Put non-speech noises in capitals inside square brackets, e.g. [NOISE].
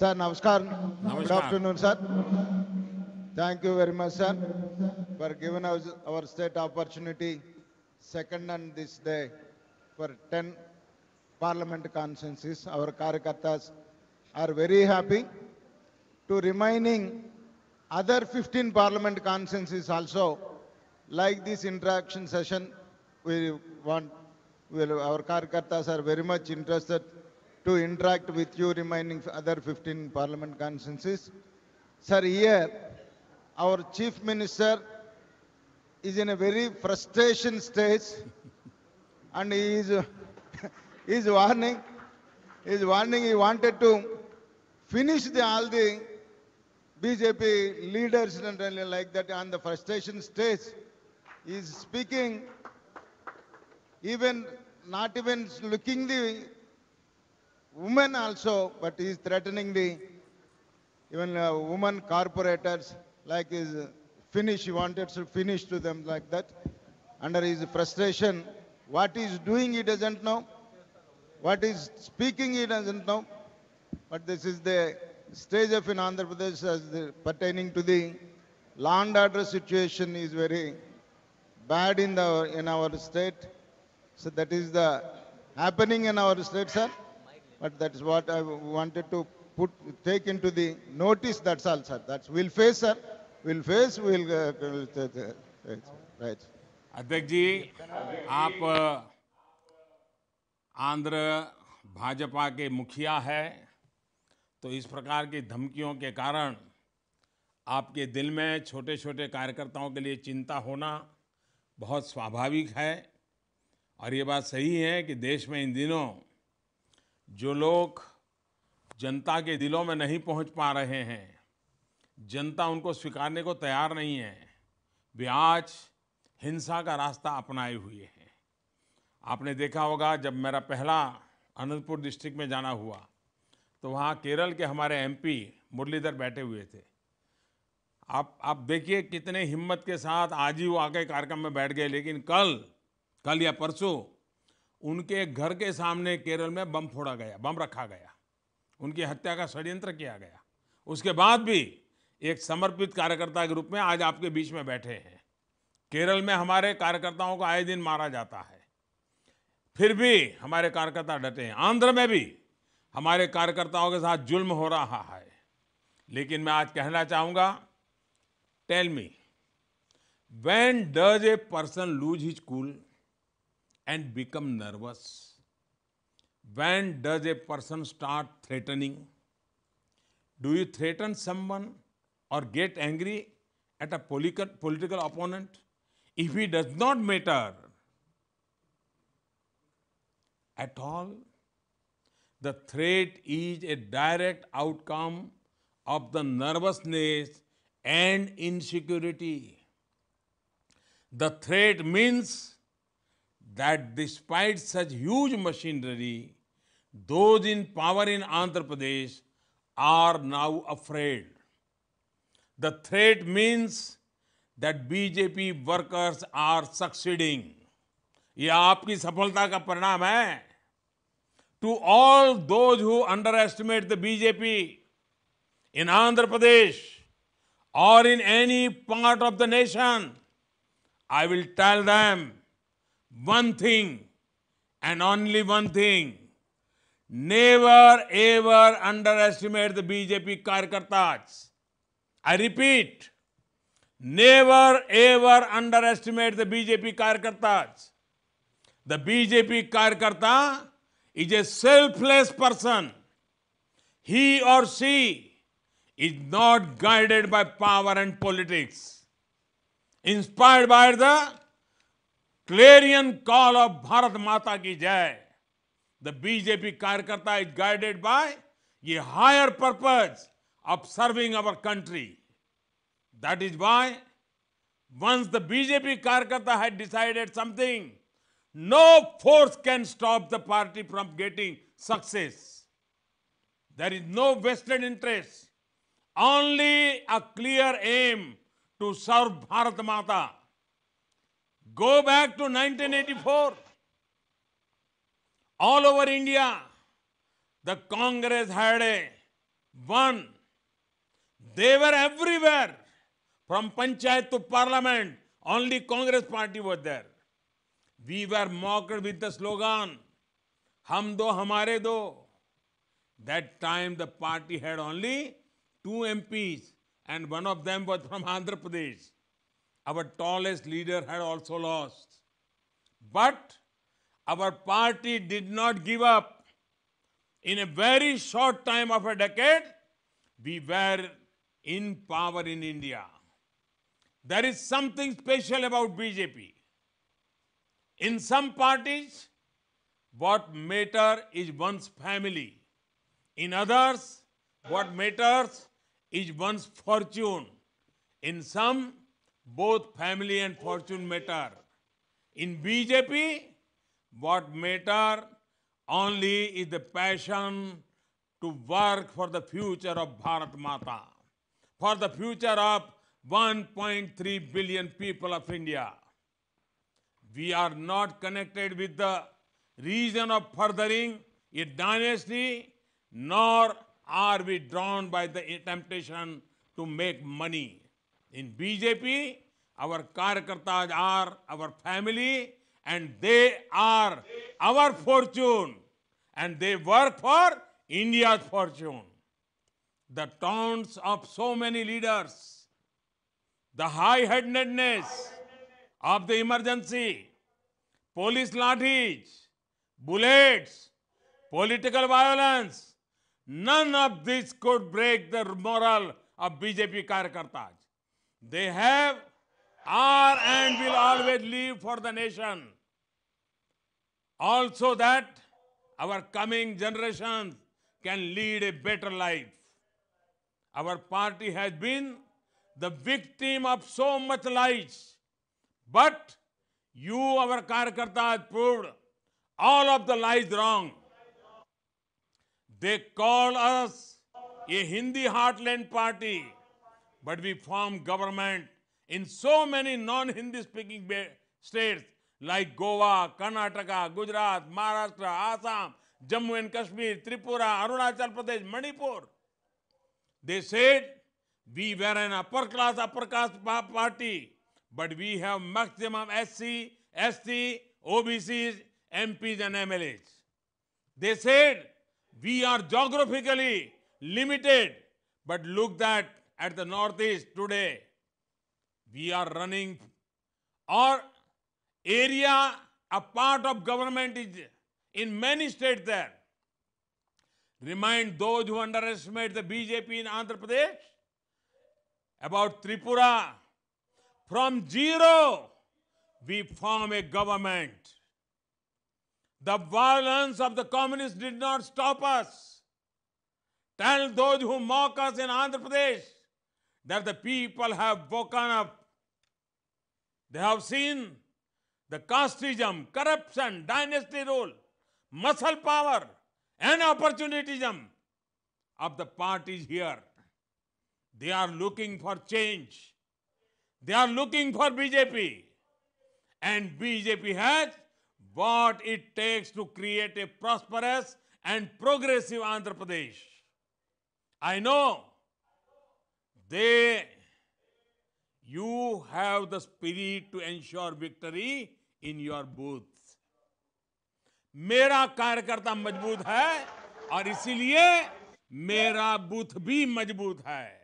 Sir, Namaskar. Namaskar. Good afternoon, sir. Thank you very much, sir, for giving us our state opportunity, second on this day, for 10 parliament consenses. Our Karyakartas are very happy to remaining other 15 parliament consenses also, like this interaction session, we want, will our Karyakartas are very much interested to interact with you remaining other 15 parliament consenses, Sir, here our chief minister is in a very frustration stage and he is, [LAUGHS] he is warning, he is warning he wanted to finish the, all the BJP leaders and only like that on the frustration stage. He is speaking even not even looking the women also, but he is threatening the even uh, women corporators like his uh, finish, he wanted to finish to them like that. Under his frustration, what he is doing he doesn't know. What he is speaking he doesn't know. But this is the stage of in Andhra Pradesh as the, pertaining to the land order situation is very bad in, the, in our state. So that is the happening in our state, sir. But that is what I wanted to put, take into the notice, that's all, sir. That's, we'll face, sir. We'll face, we'll... Uh, right, sir. right. अध्यक्ष जी आप आंध्र भाजपा के मुखिया है तो इस प्रकार की धमकियों के कारण आपके दिल में छोटे छोटे कार्यकर्ताओं के लिए चिंता होना बहुत स्वाभाविक है और ये बात सही है कि देश में इन दिनों जो लोग जनता के दिलों में नहीं पहुंच पा रहे हैं जनता उनको स्वीकारने को तैयार नहीं है वे आज हिंसा का रास्ता अपनाए हुए हैं आपने देखा होगा जब मेरा पहला अनंतपुर डिस्ट्रिक्ट में जाना हुआ तो वहाँ केरल के हमारे एमपी मुरलीधर बैठे हुए थे आप आप देखिए कितने हिम्मत के साथ आज ही वो आगे कार्यक्रम में बैठ गए लेकिन कल कल या परसों उनके घर के सामने केरल में बम फोड़ा गया बम रखा गया उनकी हत्या का षड्यंत्र किया गया उसके बाद भी एक समर्पित कार्यकर्ता के रूप में आज आपके बीच में बैठे हैं केरल में हमारे कार्यकर्ताओं को आए दिन मारा जाता है फिर भी हमारे कार्यकर्ता डटे हैं आंध्र में भी हमारे कार्यकर्ताओं के साथ जुल्म हो रहा है लेकिन मैं आज कहना चाहूँगा tell me does a person lose his cool cool and become nervous? When does a person start threatening? Do you threaten someone or get angry at a political opponent? If he does not matter at all, the threat is a direct outcome of the nervousness and insecurity. The threat means that despite such huge machinery, those in power in Andhra Pradesh are now afraid. The threat means that BJP workers are succeeding. ये आपकी सफलता का परिणाम है to all those who underestimate the BJP in Andhra Pradesh और in any part of the nation I will tell them one thing and only one thing never ever underestimate the BJP Karyakartas. I repeat, never ever underestimate the BJP Karyakartas. The BJP Karyakarta is a selfless person. He or she is not guided by power and politics. Inspired by the clarion call of Bharat Mata की जय the BJP karyakarta is guided by ये higher purpose of serving our country that is why once the BJP karyakarta had decided something no force can stop the party from getting success there is no western interest only a clear aim to serve Bharat Mata Go back to 1984. All over India, the Congress had a one. They were everywhere. From panchayat to parliament, only Congress party was there. We were mocked with the slogan, "Ham do, hamare do. That time the party had only two MPs and one of them was from Andhra Pradesh our tallest leader had also lost. But our party did not give up. In a very short time of a decade, we were in power in India. There is something special about BJP. In some parties, what matters is one's family. In others, what matters is one's fortune. In some, both family and fortune matter. In BJP, what matter only is the passion to work for the future of Bharat Mata, for the future of 1.3 billion people of India. We are not connected with the reason of furthering a dynasty, nor are we drawn by the temptation to make money. In BJP, our karakartas are our family and they are our fortune and they work for India's fortune. The taunts of so many leaders, the high-handedness of the emergency, police lathis, bullets, political violence, none of this could break the morale of BJP karakartas. They have, are, and will always live for the nation. Also, that our coming generations can lead a better life. Our party has been the victim of so much lies, but you, our have proved all of the lies wrong. They call us a Hindi heartland party. but we form government in so many non-Hindi speaking states like Goa, Karnataka, Gujarat, Maharashtra, Assam, Jammu and Kashmir, Tripura, Arunachal Pradesh, Manipur. They said we were an upper class, upper caste party, but we have maximum SC, ST, OBCs, MPs and MLAs. They said we are geographically limited, but look that at the Northeast today, we are running, our area, a part of government is in many states there. Remind those who underestimate the BJP in Andhra Pradesh about Tripura. From zero, we form a government. The violence of the communists did not stop us. Tell those who mock us in Andhra Pradesh that the people have woken up. They have seen the casteism, corruption, dynasty rule, muscle power, and opportunism of the parties here. They are looking for change. They are looking for BJP. And BJP has what it takes to create a prosperous and progressive Andhra Pradesh. I know they you have the spirit to ensure victory in your booth मेरा कार्यकर्ता मजबूत है और इसीलिए मेरा booth भी मजबूत है